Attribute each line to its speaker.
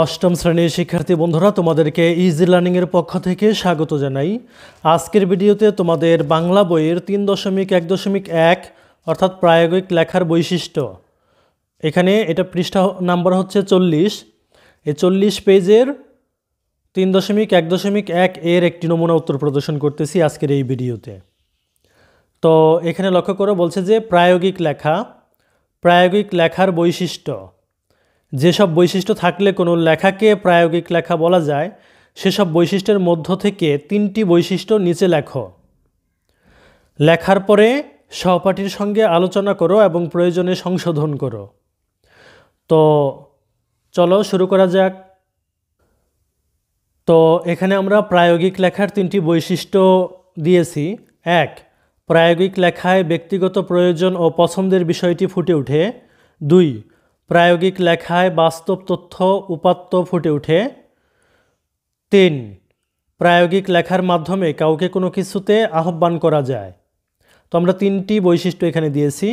Speaker 1: অষ্টম শ্রেণীর শিক্ষার্থী বন্ধুরা তোমাদেরকে ইজি লার্নিংয়ের পক্ষ থেকে স্বাগত জানাই আজকের ভিডিওতে তোমাদের বাংলা বইয়ের তিন দশমিক এক দশমিক এক অর্থাৎ প্রায়োগিক লেখার বৈশিষ্ট্য এখানে এটা পৃষ্ঠা নাম্বার হচ্ছে চল্লিশ এই চল্লিশ পেজের তিন দশমিক এক দশমিক এক এর একটি নমুনা উত্তর প্রদর্শন করতেছি আজকের এই ভিডিওতে তো এখানে লক্ষ্য করে বলছে যে প্রায়োগিক লেখা প্রায়োগিক লেখার বৈশিষ্ট্য যেসব বৈশিষ্ট্য থাকলে কোনো লেখাকে প্রায়োগিক লেখা বলা যায় সেসব বৈশিষ্ট্যের মধ্য থেকে তিনটি বৈশিষ্ট্য নিচে লেখো লেখার পরে সহপাঠীর সঙ্গে আলোচনা করো এবং প্রয়োজনে সংশোধন করো তো চলো শুরু করা যাক তো এখানে আমরা প্রায়োগিক লেখার তিনটি বৈশিষ্ট্য দিয়েছি এক প্রায়োগিক লেখায় ব্যক্তিগত প্রয়োজন ও পছন্দের বিষয়টি ফুটে ওঠে দুই প্রায়োগিক লেখায় বাস্তব তথ্য উপাত্ত ফুটে ওঠে তিন প্রায়োগিক লেখার মাধ্যমে কাউকে কোনো কিছুতে আহ্বান করা যায় তো আমরা তিনটি বৈশিষ্ট্য এখানে দিয়েছি